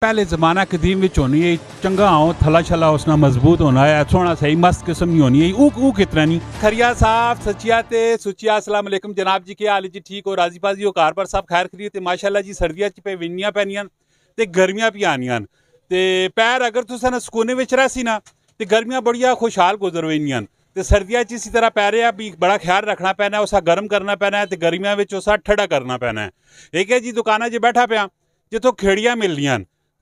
ਪਹਿਲੇ ਜ਼ਮਾਨਾ ਕਦੀਮ ਵਿੱਚ ਹੋਣੀ ਹੈ ਚੰਗਾ ਹੋ ਥਲਾ ਛਲਾ ਉਸ ਨਾਲ ਮਜ਼ਬੂਤ ਹੋਣਾ ਹੈ ਸੋਹਣਾ ਸਹੀ ਮਸਤ ਕਿਸਮ ਹੀ ਹੋਣੀ ਹੈ ਉਹ ਉਹ ਕਿਤਨਾ ਨਹੀਂ ਖਰੀਆ ਸਾਹਿਬ ਸੱਚਿਆ ਤੇ ਸੁਚਿਆ ਅਸਲਾਮ ਅਲੈਕਮ ਜਨਾਬ ਜੀ ਕੀ ਹਾਲ ਜੀ ਠੀਕ ਹੋ ਰਾਜੀ ਪਾਜੀ ਹੋ ਘਰ ਪਰ ਸਭ ਖੈਰ ਖਰੀ ਤੇ ਮਾਸ਼ਾਅੱਲਾ ਜੀ ਸਰਦੀਆਂ ਚ ਪੈ ਵਿੰਨੀਆਂ ਪੈਨੀਆਂ ਤੇ ਗਰਮੀਆਂ ਵੀ ਆਨੀਆਂ ਤੇ ਪੈਰ ਅਗਰ ਤੁਸੀਂ ਨਾ ਸਕੂਨੇ ਵਿੱਚ ਰਹਿ ਸੀ ਨਾ ਤੇ ਗਰਮੀਆਂ ਬੜੀਆਂ ਖੁਸ਼ਹਾਲ ਗੁਜ਼ਰ ਹੋਈਆਂ ਤੇ ਸਰਦੀਆਂ ਚ ਇਸੇ ਤਰ੍ਹਾਂ ਪੈ ਰਿਹਾ ਵੀ ਬੜਾ ਖਿਆਲ ਰੱਖਣਾ ਪੈਣਾ ਉਸਾ ਗਰਮ ਕਰਨਾ ਪੈਣਾ ਤੇ ਗਰਮੀਆਂ ਵਿੱਚ ਉਸਾ ਠੜਾ ਕਰਨਾ ਪੈਣਾ ਠੀਕ ਹੈ ਜੀ ਦੁਕਾਨਾਂ 'ਚ ਬੈਠਾ ਪਿਆ ਜਿੱਥੋਂ ਖੇੜੀਆਂ ਮਿਲਦੀਆਂ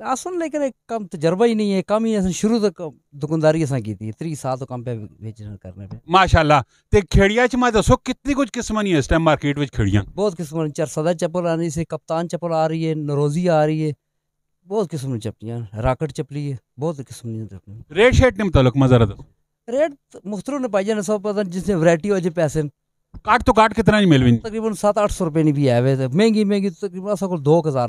لیکن کم تجربہ ہی نہیں ہے ہے کم کم ہی شروع تک دکانداری سال تو پہ پہ کرنے ماشاءاللہ تے چ میں دسو کتنی کچھ نہیں اس ٹائم مارکیٹ وچ کھیڑیاں بہت چر سدا چپل چپل آ آ رہی رہی کپتان ہے ہے بہت قسم کی کی چپلیاں چپلیاں راکٹ چپلی ہے بہت قسم ریٹ شیٹ نے متعلق ریٹ مختلف نے نے پائی جانا سب پتہ جس ہو پیسے تو کتنا سات اٹھ سو روپئے بھی مہنگی مہنگی کو دو ہزار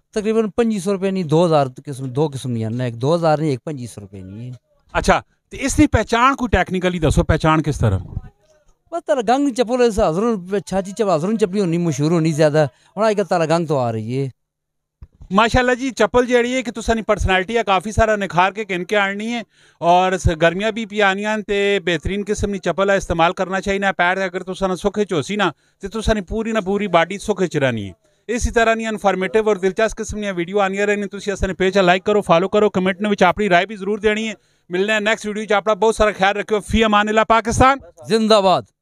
تقریباً پنجی پنجی سو سو روپے روپے نہیں نہیں نہیں نہیں دو دو دو ہزار ہزار قسم قسم ایک ایک اچھا تو تو اس پہچان پہچان کوئی ٹیکنیکلی دسو کس طرح بس گنگ گنگ چپل ہزروں ہزروں چھاچی چپ چپلی ہونی ہونی مشہور زیادہ ہوں اج کل آ رہی ہے ماشاء اللہ جی، سارا نکھار کے کن کے آنی ہے اور گرمیاں بھی تے بہترین قسم کی چپل ہے استعمال کرنا چاہیے پیر اگر سکھ پوری نہ پوری باڈی سکھ رہی ہے اسی طرح اور دلچسپ قسم آئی نے پیج لائک کرو فالو کرو کمنٹ رائے بھی ضرور دینی ہے ملنے بہت سارا خیال رکھو فی امان اللہ پاکستان زندہ باد